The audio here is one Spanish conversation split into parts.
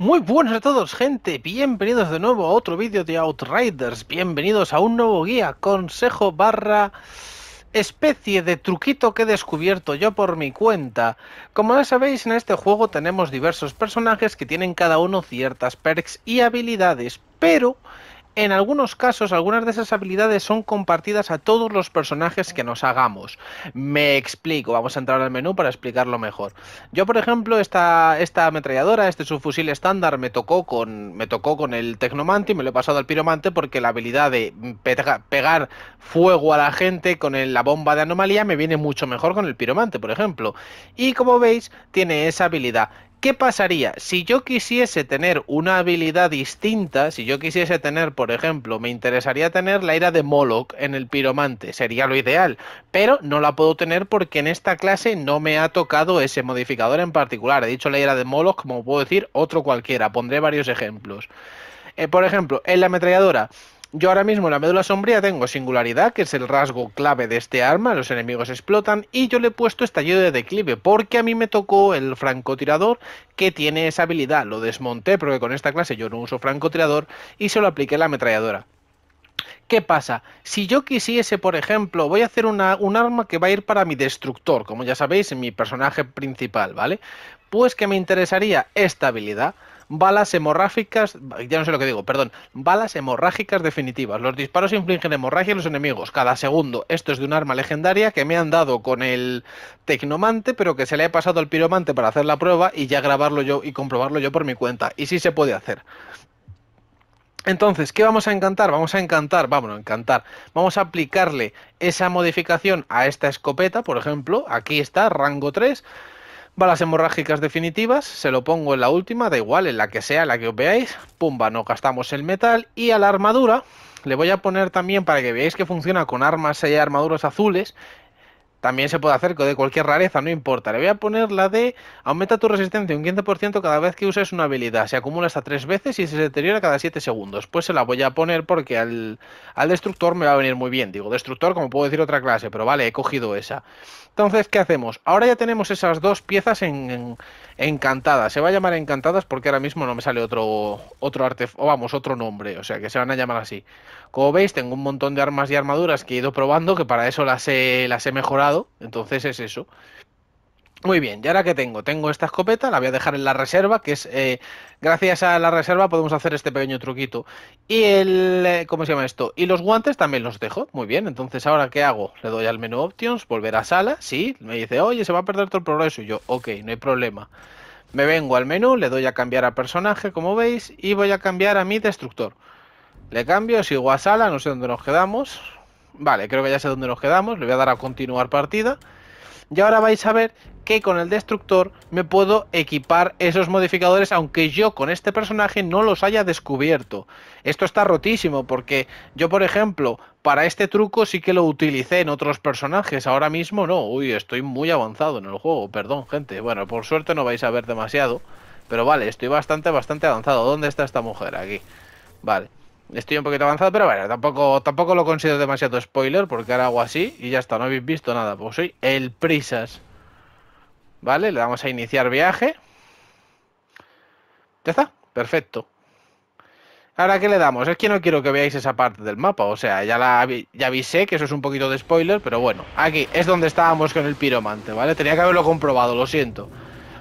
Muy buenas a todos gente, bienvenidos de nuevo a otro vídeo de Outriders, bienvenidos a un nuevo guía, consejo barra especie de truquito que he descubierto yo por mi cuenta. Como ya sabéis, en este juego tenemos diversos personajes que tienen cada uno ciertas perks y habilidades, pero en algunos casos, algunas de esas habilidades son compartidas a todos los personajes que nos hagamos. Me explico, vamos a entrar al menú para explicarlo mejor. Yo, por ejemplo, esta, ametralladora, este subfusil estándar, me tocó con, me tocó con el Tecnomante y me lo he pasado al Piromante porque la habilidad de pegar fuego a la gente con la bomba de anomalía me viene mucho mejor con el Piromante, por ejemplo. Y como veis, tiene esa habilidad. ¿Qué pasaría si yo quisiese tener una habilidad distinta? Si yo quisiese tener, por ejemplo, me interesaría tener la ira de Moloch en el piromante, sería lo ideal, pero no la puedo tener porque en esta clase no me ha tocado ese modificador en particular. He dicho la ira de Moloch, como puedo decir, otro cualquiera, pondré varios ejemplos. Eh, por ejemplo, en la ametralladora, yo ahora mismo en la médula sombría tengo singularidad, que es el rasgo clave de este arma, los enemigos explotan, y yo le he puesto estallido de declive, porque a mí me tocó el francotirador que tiene esa habilidad. Lo desmonté, porque con esta clase yo no uso francotirador, y se lo apliqué a la ametralladora. ¿Qué pasa? Si yo quisiese, por ejemplo, voy a hacer un arma que va a ir para mi destructor, como ya sabéis, mi personaje principal, ¿vale? Pues que me interesaría esta habilidad balas hemorrágicas, ya no sé lo que digo, perdón, balas hemorrágicas definitivas. Los disparos infligen hemorragia a los enemigos cada segundo. Esto es de un arma legendaria que me han dado con el tecnomante, pero que se le he pasado al piromante para hacer la prueba y ya grabarlo yo y comprobarlo yo por mi cuenta. Y sí se puede hacer. Entonces, ¿qué vamos a encantar? Vamos a encantar, vamos a encantar. Vamos a aplicarle esa modificación a esta escopeta, por ejemplo. Aquí está, rango 3. Balas hemorrágicas definitivas, se lo pongo en la última, da igual, en la que sea, la que os veáis. Pumba, no gastamos el metal. Y a la armadura le voy a poner también, para que veáis que funciona con armas y armaduras azules, también se puede hacer de cualquier rareza, no importa. Le voy a poner la de aumenta tu resistencia un 15% cada vez que uses una habilidad. Se acumula hasta tres veces y se deteriora cada 7 segundos. Pues se la voy a poner porque al, destructor me va a venir muy bien. Digo, destructor como puedo decir otra clase, pero vale, he cogido esa. Entonces, ¿qué hacemos? Ahora ya tenemos esas dos piezas encantadas. Se va a llamar encantadas porque ahora mismo no me sale otro, otro O vamos, otro nombre. O sea, que se van a llamar así. Como veis, tengo un montón de armas y armaduras que he ido probando, que para eso las las he mejorado entonces es eso. Muy bien, ¿y ahora que tengo? Tengo esta escopeta, la voy a dejar en la reserva, que es, eh, gracias a la reserva podemos hacer este pequeño truquito. Y el, eh, ¿cómo se llama esto? Y los guantes también los dejo, muy bien, entonces ahora ¿qué hago? Le doy al menú Options, volver a sala, sí, me dice, oye, se va a perder todo el progreso, yo, ok, no hay problema. Me vengo al menú, le doy a cambiar a personaje, como veis, y voy a cambiar a mi destructor. Le cambio, sigo a sala, no sé dónde nos quedamos, Vale, creo que ya sé dónde nos quedamos. Le voy a dar a continuar partida. Y ahora vais a ver que con el destructor me puedo equipar esos modificadores aunque yo con este personaje no los haya descubierto. Esto está rotísimo porque yo por ejemplo para este truco sí que lo utilicé en otros personajes, ahora mismo no. Uy, estoy muy avanzado en el juego, perdón gente. Bueno, por suerte no vais a ver demasiado, pero vale, estoy bastante, bastante avanzado. ¿Dónde está esta mujer? Aquí. Vale estoy un poquito avanzado, pero bueno, tampoco, tampoco lo considero demasiado spoiler porque ahora hago así y ya está, no habéis visto nada, pues soy el prisas. Vale, le damos a iniciar viaje. Ya está, perfecto. Ahora, ¿qué le damos? Es que no quiero que veáis esa parte del mapa, o sea, ya la ya avisé que eso es un poquito de spoiler, pero bueno, aquí es donde estábamos con el piromante, ¿vale? Tenía que haberlo comprobado, lo siento.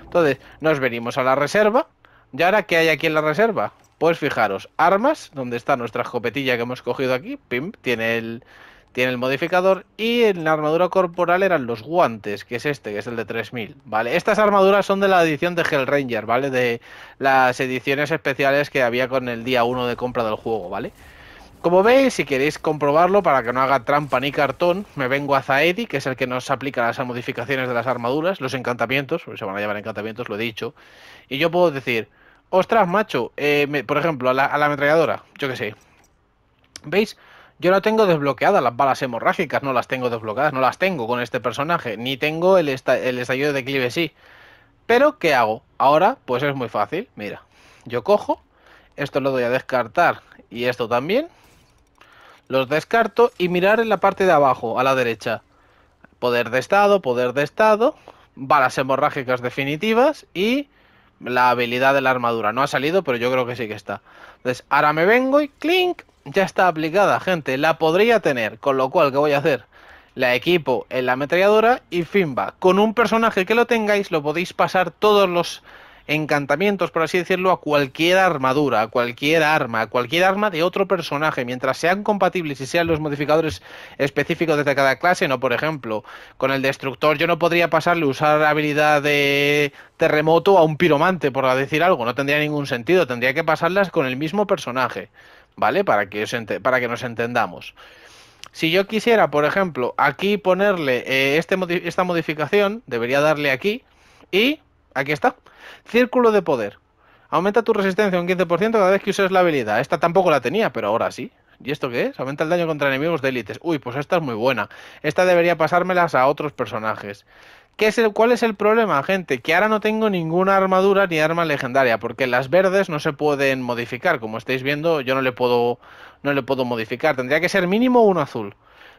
Entonces, nos venimos a la reserva. ¿Y ahora qué hay aquí en la reserva? Pues fijaros, armas, donde está nuestra escopetilla que hemos cogido aquí, pim, tiene el, tiene el modificador y en la armadura corporal eran los guantes, que es este, que es el de 3000, ¿vale? Estas armaduras son de la edición de Hellranger, ¿vale? De las ediciones especiales que había con el día 1 de compra del juego, ¿vale? Como veis, si queréis comprobarlo para que no haga trampa ni cartón, me vengo a Zaedi, que es el que nos aplica las modificaciones de las armaduras, los encantamientos, se van a llevar encantamientos, lo he dicho, y yo puedo decir, ostras, macho, eh, por ejemplo, a la, ametralladora, yo qué sé. ¿Veis? Yo no tengo desbloqueadas las balas hemorrágicas, no las tengo desbloqueadas, no las tengo con este personaje, ni tengo el, el estallido de clive sí. Pero, ¿qué hago? Ahora, pues es muy fácil, mira, yo cojo, esto lo doy a descartar y esto también, los descarto y mirar en la parte de abajo, a la derecha, poder de estado, poder de estado, balas hemorrágicas definitivas y la habilidad de la armadura. No ha salido, pero yo creo que sí que está. Entonces, ahora me vengo y clink, ya está aplicada, gente. La podría tener, con lo cual, ¿qué voy a hacer? La equipo en la ametralladora y finba Con un personaje que lo tengáis, lo podéis pasar todos los encantamientos, por así decirlo, a cualquier armadura, a cualquier arma, a cualquier arma de otro personaje, mientras sean compatibles y sean los modificadores específicos de cada clase, no, por ejemplo, con el destructor yo no podría pasarle usar la habilidad de terremoto a un piromante, por decir algo, no tendría ningún sentido, tendría que pasarlas con el mismo personaje, ¿vale? Para que, para que nos entendamos. Si yo quisiera, por ejemplo, aquí ponerle eh, este, esta modificación, debería darle aquí y aquí está. Círculo de poder. Aumenta tu resistencia un 15% cada vez que uses la habilidad. Esta tampoco la tenía, pero ahora sí. ¿Y esto qué es? Aumenta el daño contra enemigos de élites. Uy, pues esta es muy buena. Esta debería pasármelas a otros personajes. ¿Qué es el, ¿Cuál es el problema, gente? Que ahora no tengo ninguna armadura ni arma legendaria, porque las verdes no se pueden modificar. Como estáis viendo, yo no le puedo, no le puedo modificar. Tendría que ser mínimo un azul.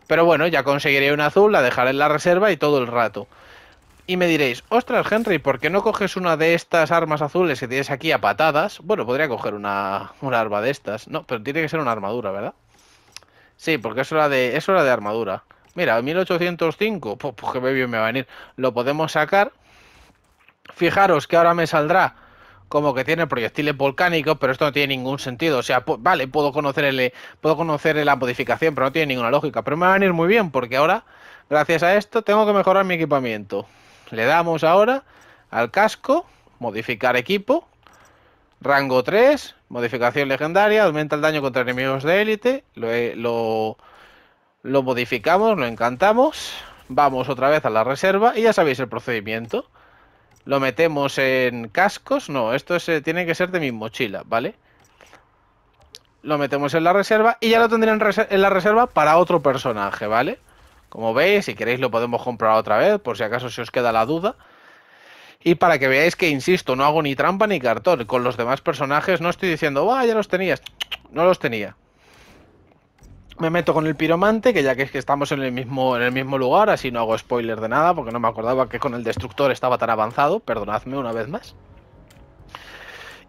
Pero bueno, ya conseguiré un azul, la dejaré en la reserva y todo el rato. Y me diréis, ostras Henry, ¿por qué no coges una de estas armas azules que tienes aquí a patadas? Bueno, podría coger una, arma de estas. No, pero tiene que ser una armadura, ¿verdad? Sí, porque es hora de, es de armadura. Mira, 1805, pues, que me va a venir. Lo podemos sacar. Fijaros que ahora me saldrá como que tiene proyectiles volcánicos, pero esto no tiene ningún sentido. O sea, vale, puedo conocer, puedo conocer la modificación, pero no tiene ninguna lógica. Pero me va a venir muy bien porque ahora, gracias a esto, tengo que mejorar mi equipamiento. Le damos ahora al casco, modificar equipo, rango 3, modificación legendaria, aumenta el daño contra enemigos de élite, lo, modificamos, lo encantamos, vamos otra vez a la reserva y ya sabéis el procedimiento. Lo metemos en cascos, no, esto eh, tiene que ser de mi mochila, ¿vale? Lo metemos en la reserva y ya lo tendré en la reserva para otro personaje, ¿vale? Como veis, si queréis lo podemos comprar otra vez, por si acaso se os queda la duda. Y para que veáis que, insisto, no hago ni trampa ni cartón. Con los demás personajes no estoy diciendo, ah, ya los tenías. No los tenía. Me meto con el piromante, que ya que es que estamos en el mismo, en el mismo lugar, así no hago spoiler de nada, porque no me acordaba que con el destructor estaba tan avanzado. Perdonadme una vez más.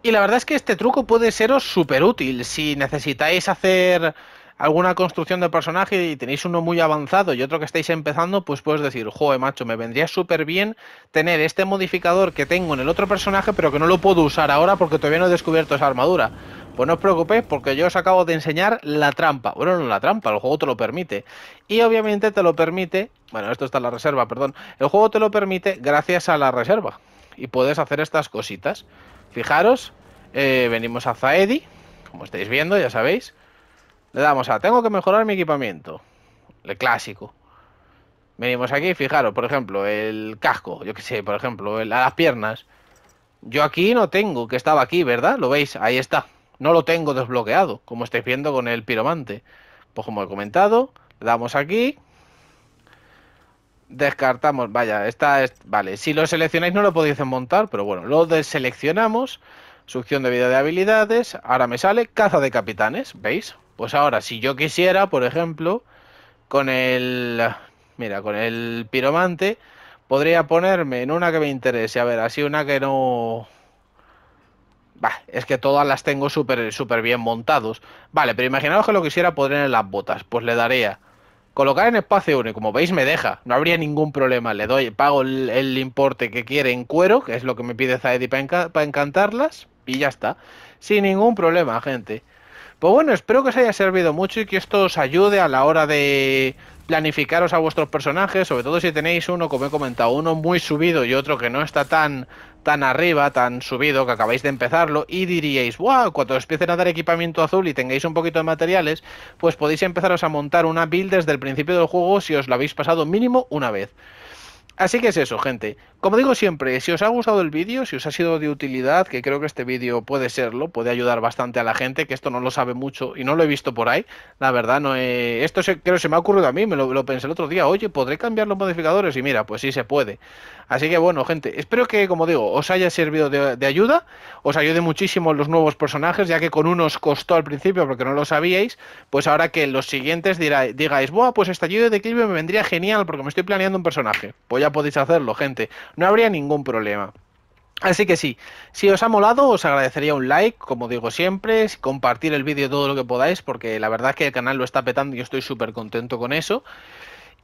Y la verdad es que este truco puede seros súper útil si necesitáis hacer alguna construcción de personaje y tenéis uno muy avanzado y otro que estáis empezando, pues puedes decir, joder, macho, me vendría súper bien tener este modificador que tengo en el otro personaje, pero que no lo puedo usar ahora porque todavía no he descubierto esa armadura. Pues no os preocupéis porque yo os acabo de enseñar la trampa. Bueno, no la trampa, el juego te lo permite. Y obviamente te lo permite, bueno, esto está en la reserva, perdón. El juego te lo permite gracias a la reserva. Y puedes hacer estas cositas. Fijaros, eh, venimos a Zaedi, como estáis viendo, ya sabéis. Le damos a, tengo que mejorar mi equipamiento. El clásico. Venimos aquí, fijaros, por ejemplo, el casco, yo qué sé, por ejemplo, a las piernas. Yo aquí no tengo, que estaba aquí, ¿verdad? Lo veis, ahí está. No lo tengo desbloqueado, como estáis viendo con el piromante. Pues como he comentado, le damos aquí. Descartamos, vaya, esta es... Vale, si lo seleccionáis no lo podéis desmontar, pero bueno, lo deseleccionamos. Succión de vida de habilidades. Ahora me sale caza de capitanes, ¿veis? Pues ahora, si yo quisiera, por ejemplo, con el. Mira, con el piromante, podría ponerme en una que me interese. A ver, así una que no. es que todas las tengo súper súper bien montados. Vale, pero imaginaos que lo quisiera poner en las botas. Pues le daría. Colocar en espacio uno y como veis me deja, no habría ningún problema. Le doy, pago el, importe que quiere en cuero, que es lo que me pide Zaedi para encantarlas, y ya está. Sin ningún problema, gente. Pues bueno, espero que os haya servido mucho y que esto os ayude a la hora de planificaros a vuestros personajes, sobre todo si tenéis uno, como he comentado, uno muy subido y otro que no está tan, tan arriba, tan subido, que acabáis de empezarlo, y diríais, wow, cuando os empiecen a dar equipamiento azul y tengáis un poquito de materiales, pues podéis empezaros a montar una build desde el principio del juego si os lo habéis pasado mínimo una vez. Así que es eso, gente. Como digo siempre, si os ha gustado el vídeo, si os ha sido de utilidad, que creo que este vídeo puede serlo, puede ayudar bastante a la gente, que esto no lo sabe mucho y no lo he visto por ahí, la verdad, no eh, esto se, creo se me ha ocurrido a mí, me lo, pensé el otro día, oye, ¿podré cambiar los modificadores? Y mira, pues sí se puede. Así que bueno, gente, espero que, como digo, os haya servido de, ayuda, os ayude muchísimo los nuevos personajes, ya que con unos costó al principio porque no lo sabíais, pues ahora que los siguientes digáis, Buah, pues estallido de declive me vendría genial porque me estoy planeando un personaje. Pues ya podéis hacerlo, gente. No habría ningún problema. Así que sí, si os ha molado os agradecería un like, como digo siempre, compartir el vídeo todo lo que podáis, porque la verdad es que el canal lo está petando y estoy súper contento con eso.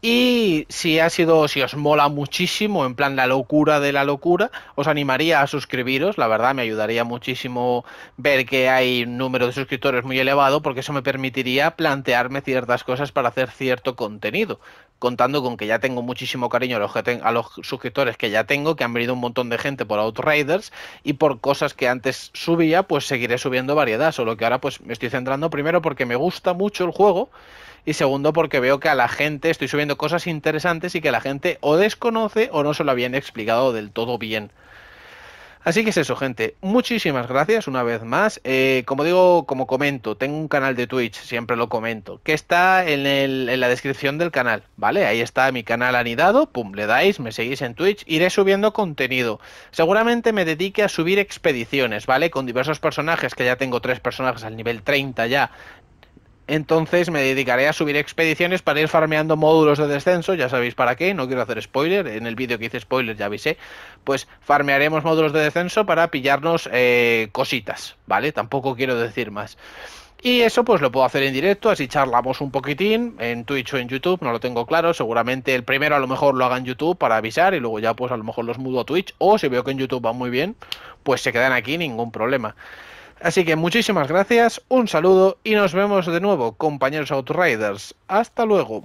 Y si ha sido, si os mola muchísimo, en plan la locura de la locura, os animaría a suscribiros. La verdad, me ayudaría muchísimo ver que hay un número de suscriptores muy elevado, porque eso me permitiría plantearme ciertas cosas para hacer cierto contenido. Contando con que ya tengo muchísimo cariño a los, que a los suscriptores que ya tengo, que han venido un montón de gente por Outriders, y por cosas que antes subía, pues seguiré subiendo variedad. Solo que ahora pues me estoy centrando primero porque me gusta mucho el juego y segundo porque veo que a la gente estoy subiendo cosas interesantes y que la gente o desconoce o no se lo habían explicado del todo bien. Así que es eso, gente. Muchísimas gracias una vez más. Eh, como digo, como comento, tengo un canal de Twitch, siempre lo comento, que está en, en, la descripción del canal, ¿vale? Ahí está mi canal anidado, pum, le dais, me seguís en Twitch, iré subiendo contenido. Seguramente me dedique a subir expediciones, ¿vale? Con diversos personajes, que ya tengo tres personajes al nivel 30 ya, entonces me dedicaré a subir expediciones para ir farmeando módulos de descenso, ya sabéis para qué, no quiero hacer spoiler, en el vídeo que hice spoiler ya avisé, pues farmearemos módulos de descenso para pillarnos eh, cositas, ¿vale? Tampoco quiero decir más. Y eso pues lo puedo hacer en directo, así charlamos un poquitín en Twitch o en YouTube, no lo tengo claro, seguramente el primero a lo mejor lo haga en YouTube para avisar y luego ya pues a lo mejor los mudo a Twitch o si veo que en YouTube va muy bien, pues se quedan aquí, ningún problema. Así que muchísimas gracias, un saludo y nos vemos de nuevo, compañeros Outriders. Hasta luego.